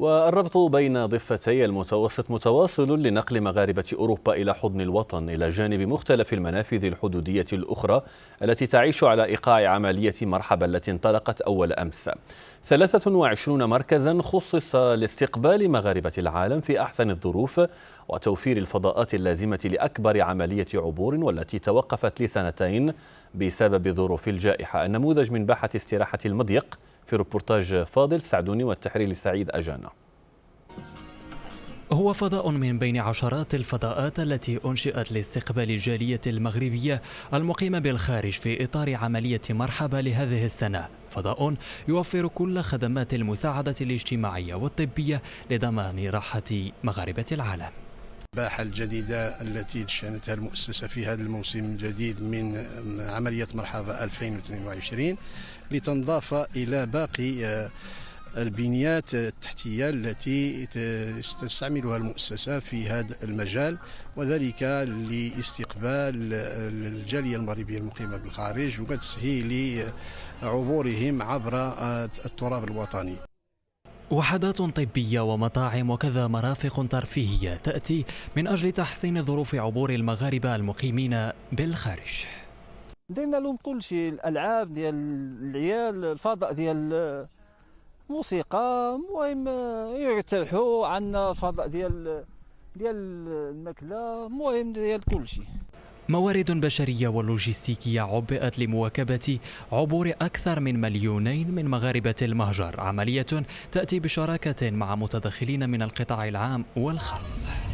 والربط بين ضفتي المتوسط متواصل لنقل مغاربة أوروبا إلى حضن الوطن إلى جانب مختلف المنافذ الحدودية الأخرى التي تعيش على إيقاع عملية مرحبا التي انطلقت أول أمس 23 مركزا خصص لاستقبال مغاربة العالم في أحسن الظروف وتوفير الفضاءات اللازمة لأكبر عملية عبور والتي توقفت لسنتين بسبب ظروف الجائحة النموذج من باحة استراحة المضيق في ربورتاج فاضل سعدوني والتحرير لسعيد أجانا هو فضاء من بين عشرات الفضاءات التي أنشئت لاستقبال الجالية المغربية المقيمة بالخارج في إطار عملية مرحبا لهذه السنة فضاء يوفر كل خدمات المساعدة الاجتماعية والطبية لضمان راحة مغاربة العالم الباحة الجديدة التي شنتها المؤسسة في هذا الموسم الجديد من عملية مرحبا 2022 لتنضاف إلى باقي آه، البنيات التحتية التي تستعملها المؤسسة في هذا المجال وذلك لاستقبال آه، الجالية المغربية المقيمة بالخارج وتسهيل عبورهم عبر آه، التراب الوطني وحدات طبية ومطاعم وكذا مرافق ترفيهية تأتي من أجل تحسين ظروف عبور المغاربة المقيمين بالخارج درنا لهم كل شيء الالعاب ديال العيال الفضاء ديال موسيقى المهم يرتاحوا عندنا الفضاء ديال ديال الماكله المهم ديال كل شيء موارد بشرية ولوجستيكية عبئت لمواكبة عبور أكثر من مليونين من مغاربة المهجر عملية تأتي بشراكة مع متدخلين من القطاع العام والخاص